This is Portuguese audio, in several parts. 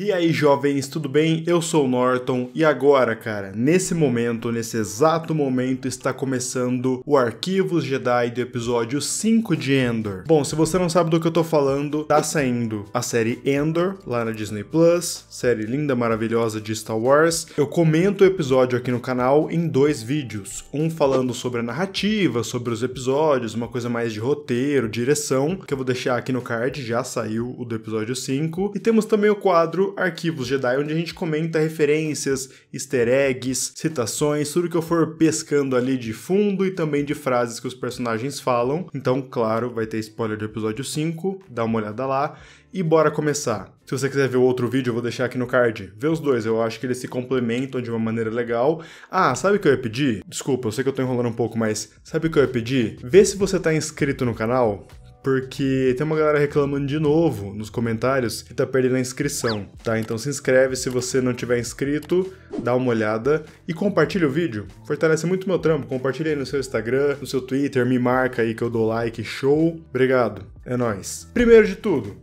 E aí, jovens, tudo bem? Eu sou o Norton e agora, cara, nesse momento, nesse exato momento, está começando o Arquivos Jedi do episódio 5 de Endor. Bom, se você não sabe do que eu tô falando, tá saindo a série Endor lá na Disney Plus, série linda, maravilhosa de Star Wars. Eu comento o episódio aqui no canal em dois vídeos: um falando sobre a narrativa, sobre os episódios, uma coisa mais de roteiro, direção, que eu vou deixar aqui no card, já saiu o do episódio 5, e temos também o quadro Arquivos Jedi, onde a gente comenta referências, easter eggs, citações, tudo que eu for pescando ali de fundo e também de frases que os personagens falam. Então, claro, vai ter spoiler do episódio 5, dá uma olhada lá e bora começar. Se você quiser ver o outro vídeo, eu vou deixar aqui no card. Vê os dois, eu acho que eles se complementam de uma maneira legal. Ah, sabe o que eu ia pedir? Desculpa, eu sei que eu tô enrolando um pouco, mas sabe o que eu ia pedir? Vê se você tá inscrito no canal, porque tem uma galera reclamando de novo nos comentários que tá perdendo a inscrição, tá? Então se inscreve se você não tiver inscrito, dá uma olhada e compartilha o vídeo. Fortalece muito meu trampo, compartilha aí no seu Instagram, no seu Twitter, me marca aí que eu dou like, show. Obrigado. É nós. Primeiro de tudo,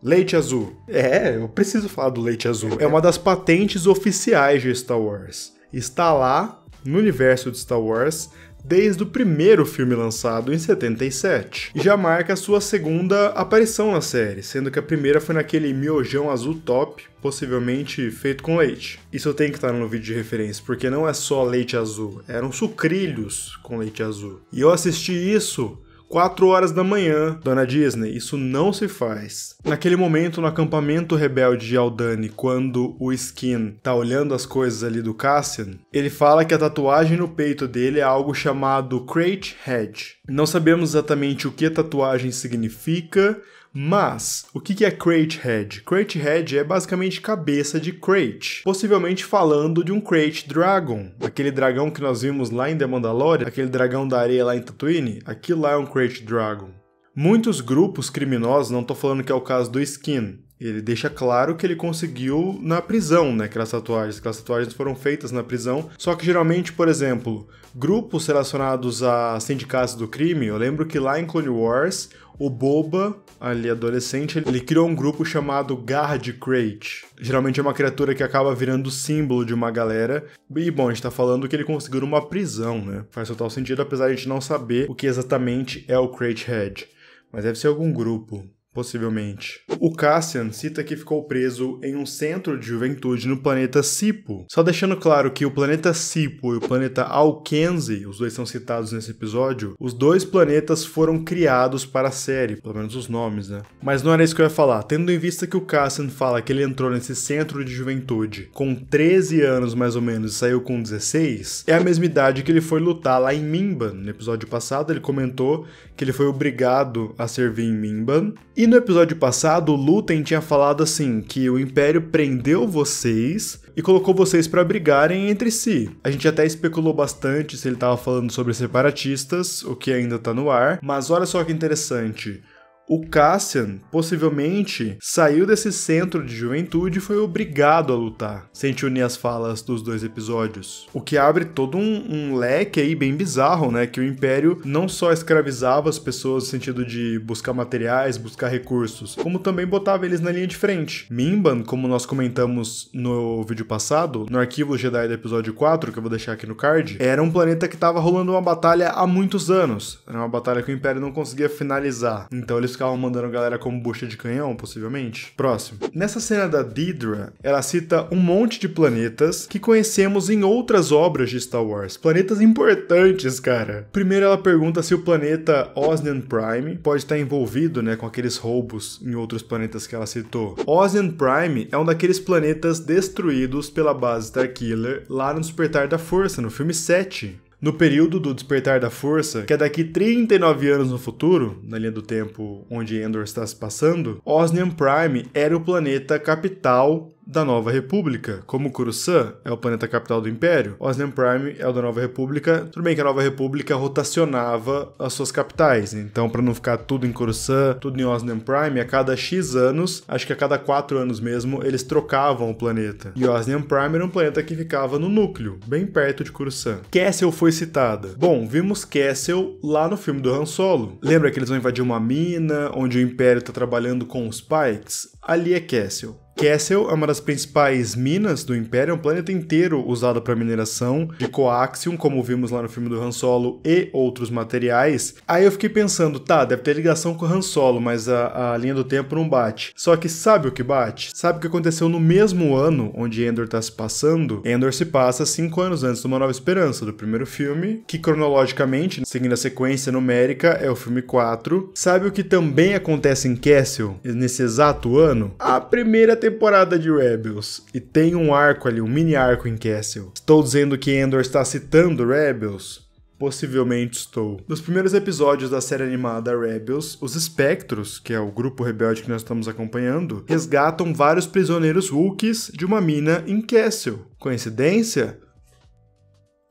Leite azul. É, eu preciso falar do leite azul. É uma das patentes oficiais de Star Wars. Está lá no universo de Star Wars, desde o primeiro filme lançado em 77, e já marca sua segunda aparição na série, sendo que a primeira foi naquele miojão azul top, possivelmente feito com leite. Isso tem que estar tá no vídeo de referência, porque não é só leite azul, eram sucrilhos com leite azul. E eu assisti isso 4 horas da manhã, dona Disney, isso não se faz. Naquele momento, no acampamento rebelde de Aldani, quando o Skin tá olhando as coisas ali do Cassian, ele fala que a tatuagem no peito dele é algo chamado Crate Head. Não sabemos exatamente o que a tatuagem significa, mas, o que é Crate Head? Crate Head é basicamente cabeça de Crate, possivelmente falando de um Crate Dragon, aquele dragão que nós vimos lá em The Mandalorian, aquele dragão da areia lá em Tatooine, aquilo lá é um Crate Dragon. Muitos grupos criminosos, não estou falando que é o caso do Skin, ele deixa claro que ele conseguiu na prisão, né? Aquelas tatuagens. Aquelas tatuagens foram feitas na prisão. Só que geralmente, por exemplo, grupos relacionados a sindicatos do crime, eu lembro que lá em Clone Wars o Boba, ali adolescente, ele criou um grupo chamado Guard Crate. Geralmente é uma criatura que acaba virando símbolo de uma galera. E bom, a gente tá falando que ele conseguiu uma prisão, né? Faz total sentido, apesar de a gente não saber o que exatamente é o Crate Head. Mas deve ser algum grupo possivelmente. O Cassian cita que ficou preso em um centro de juventude no planeta Sipo. Só deixando claro que o planeta Sipo e o planeta Alkenzi, os dois são citados nesse episódio, os dois planetas foram criados para a série, pelo menos os nomes, né? Mas não era isso que eu ia falar. Tendo em vista que o Cassian fala que ele entrou nesse centro de juventude com 13 anos mais ou menos e saiu com 16, é a mesma idade que ele foi lutar lá em Mimban. No episódio passado ele comentou que ele foi obrigado a servir em Mimban e no episódio passado, o Lúten tinha falado assim que o Império prendeu vocês e colocou vocês para brigarem entre si. A gente até especulou bastante se ele estava falando sobre separatistas, o que ainda está no ar, mas olha só que interessante. O Cassian possivelmente saiu desse centro de juventude e foi obrigado a lutar, sem te unir as falas dos dois episódios. O que abre todo um, um, leque aí bem bizarro, né? Que o Império não só escravizava as pessoas no sentido de buscar materiais, buscar recursos, como também botava eles na linha de frente. Mimban, como nós comentamos no vídeo passado, no arquivo Jedi do episódio 4, que eu vou deixar aqui no card, era um planeta que estava rolando uma batalha há muitos anos. Era uma batalha que o Império não conseguia finalizar. Então eles eles ficavam mandando galera como bucha de canhão, possivelmente. Próximo. Nessa cena da Deidre, ela cita um monte de planetas que conhecemos em outras obras de Star Wars. Planetas importantes, cara. Primeiro ela pergunta se o planeta Osnian Prime pode estar envolvido, né, com aqueles roubos em outros planetas que ela citou. Osnian Prime é um daqueles planetas destruídos pela base Starkiller lá no Despertar da Força, no filme 7 no período do Despertar da Força, que é daqui 39 anos no futuro, na linha do tempo onde Endor está se passando, Osnium Prime era o planeta capital da Nova República, como Coruscant é o planeta capital do Império, Osnan Prime é o da Nova República. Tudo bem que a Nova República rotacionava as suas capitais, né? então para não ficar tudo em Coruscant, tudo em Osnan Prime, a cada X anos, acho que a cada 4 anos mesmo, eles trocavam o planeta. E Osnan Prime era um planeta que ficava no núcleo, bem perto de Coruscant. Kessel foi citada. Bom, vimos Kessel lá no filme do Han Solo. Lembra que eles vão invadir uma mina, onde o Império está trabalhando com os Pikes? Ali é Kessel. Kessel é uma das principais minas do Império, é um planeta inteiro usado para mineração de coaxium, como vimos lá no filme do Han Solo, e outros materiais. Aí eu fiquei pensando, tá, deve ter ligação com o Han Solo, mas a, a linha do tempo não bate. Só que sabe o que bate? Sabe o que aconteceu no mesmo ano onde Endor está se passando? Endor se passa cinco anos antes de Uma Nova Esperança, do primeiro filme, que cronologicamente, seguindo a sequência numérica, é o filme 4. Sabe o que também acontece em Kessel nesse exato ano? A primeira temporada de Rebels e tem um arco ali, um mini arco em Castle. Estou dizendo que Endor está citando Rebels? Possivelmente estou. Nos primeiros episódios da série animada Rebels, os Espectros, que é o grupo rebelde que nós estamos acompanhando, resgatam vários prisioneiros Wookies de uma mina em Castle. Coincidência?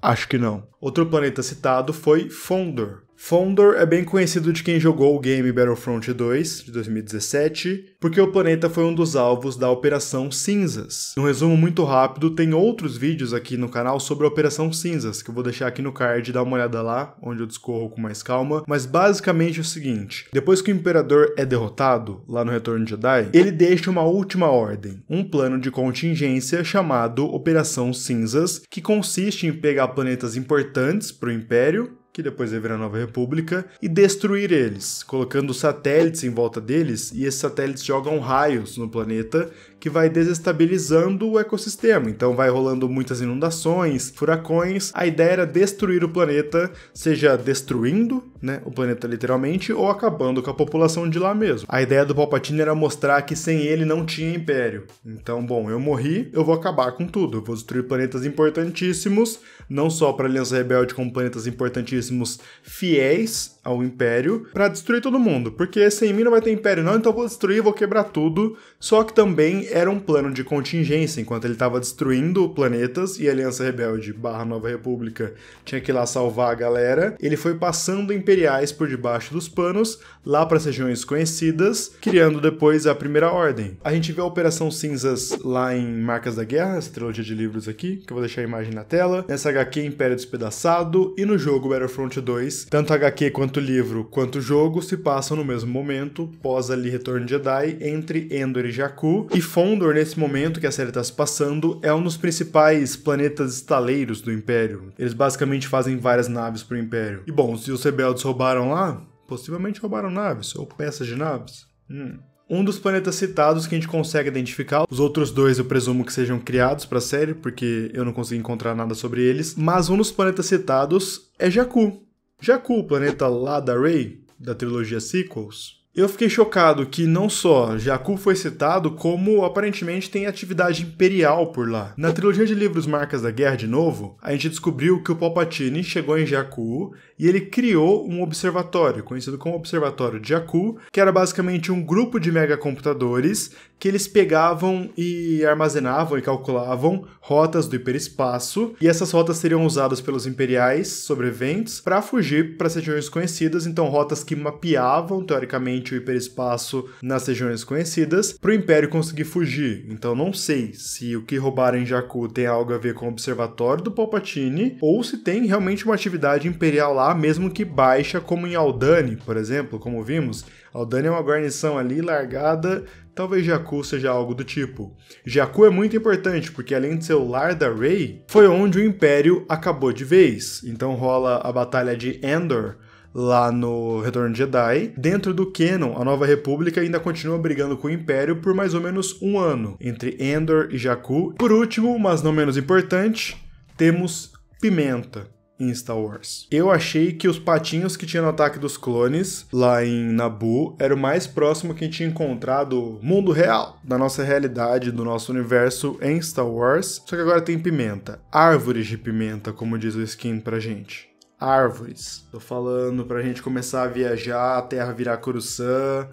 Acho que não. Outro planeta citado foi Fondor, Fondor é bem conhecido de quem jogou o game Battlefront 2 de 2017, porque o planeta foi um dos alvos da Operação Cinzas. Um resumo muito rápido, tem outros vídeos aqui no canal sobre a Operação Cinzas, que eu vou deixar aqui no card, dá uma olhada lá, onde eu discorro com mais calma, mas basicamente é o seguinte, depois que o Imperador é derrotado, lá no Retorno de Jedi, ele deixa uma última ordem, um plano de contingência chamado Operação Cinzas, que consiste em pegar planetas importantes para o Império que depois ia virar Nova República, e destruir eles, colocando satélites em volta deles, e esses satélites jogam raios no planeta, que vai desestabilizando o ecossistema. Então vai rolando muitas inundações, furacões. A ideia era destruir o planeta, seja destruindo, né, o planeta literalmente ou acabando com a população de lá mesmo. A ideia do Palpatine era mostrar que sem ele não tinha império. Então, bom, eu morri, eu vou acabar com tudo. Eu vou destruir planetas importantíssimos, não só para a Aliança Rebelde, como planetas importantíssimos fiéis ao império, para destruir todo mundo, porque sem mim não vai ter império não, então eu vou destruir, vou quebrar tudo. Só que também era um plano de contingência, enquanto ele estava destruindo planetas e a Aliança Rebelde barra Nova República tinha que ir lá salvar a galera. Ele foi passando imperiais por debaixo dos panos, lá para as regiões conhecidas, criando depois a Primeira Ordem. A gente vê a Operação Cinzas lá em Marcas da Guerra, essa trilogia de livros aqui, que eu vou deixar a imagem na tela. Nessa HQ Império Despedaçado e no jogo Battlefront 2, tanto HQ quanto livro quanto jogo se passam no mesmo momento, pós ali Retorno de Jedi, entre Endor e Jakku, e Condor, nesse momento que a série está se passando, é um dos principais planetas estaleiros do Império. Eles basicamente fazem várias naves para o Império. E bom, se os rebeldes roubaram lá, possivelmente roubaram naves ou peças de naves. Hum. Um dos planetas citados que a gente consegue identificar, os outros dois eu presumo que sejam criados para a série, porque eu não consegui encontrar nada sobre eles, mas um dos planetas citados é Jakku. Jakku, o planeta lá da Rey, da trilogia Sequels, eu fiquei chocado que não só Jakku foi citado, como aparentemente tem atividade imperial por lá. Na trilogia de livros Marcas da Guerra, de novo, a gente descobriu que o Palpatine chegou em Jakku e ele criou um observatório, conhecido como Observatório de Jakku, que era basicamente um grupo de megacomputadores que eles pegavam e armazenavam e calculavam rotas do hiperespaço, e essas rotas seriam usadas pelos imperiais sobreviventes para fugir para regiões conhecidas, então rotas que mapeavam, teoricamente, o hiperespaço nas regiões conhecidas para o Império conseguir fugir. Então não sei se o que roubaram em Jakku tem algo a ver com o Observatório do Palpatine ou se tem realmente uma atividade imperial lá, mesmo que baixa, como em Aldani, por exemplo, como vimos. Aldani é uma guarnição ali largada talvez Jakku seja algo do tipo. Jakku é muito importante porque além de ser o lar da Rey, foi onde o Império acabou de vez. Então rola a batalha de Endor, lá no Retorno de Jedi. Dentro do canon, a Nova República ainda continua brigando com o Império por mais ou menos um ano, entre Endor e Jakku. Por último, mas não menos importante, temos Pimenta em Star Wars. Eu achei que os patinhos que tinha no ataque dos clones, lá em Naboo, era o mais próximo que a gente tinha encontrado mundo real, da nossa realidade, do nosso universo em Star Wars. Só que agora tem pimenta. Árvores de pimenta, como diz o skin pra gente árvores. Tô falando pra gente começar a viajar, a terra virar curuçã.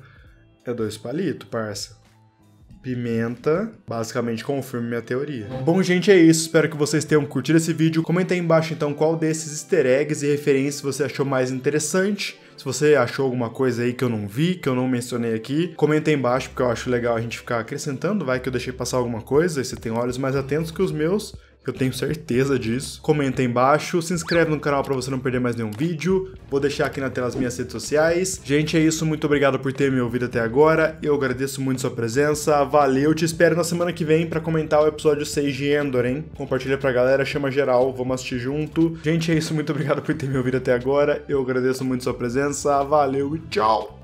É dois palitos, parça. Pimenta, basicamente confirma minha teoria. Bom, gente, é isso. Espero que vocês tenham curtido esse vídeo. Comenta aí embaixo, então, qual desses easter eggs e referências você achou mais interessante. Se você achou alguma coisa aí que eu não vi, que eu não mencionei aqui, comenta aí embaixo, porque eu acho legal a gente ficar acrescentando. Vai que eu deixei passar alguma coisa e você tem olhos mais atentos que os meus eu tenho certeza disso. Comenta aí embaixo, se inscreve no canal para você não perder mais nenhum vídeo. Vou deixar aqui na tela as minhas redes sociais. Gente, é isso. Muito obrigado por ter me ouvido até agora. Eu agradeço muito sua presença. Valeu. Te espero na semana que vem para comentar o episódio 6 de Endor, hein? Compartilha pra galera, chama geral, vamos assistir junto. Gente, é isso. Muito obrigado por ter me ouvido até agora. Eu agradeço muito sua presença. Valeu e tchau.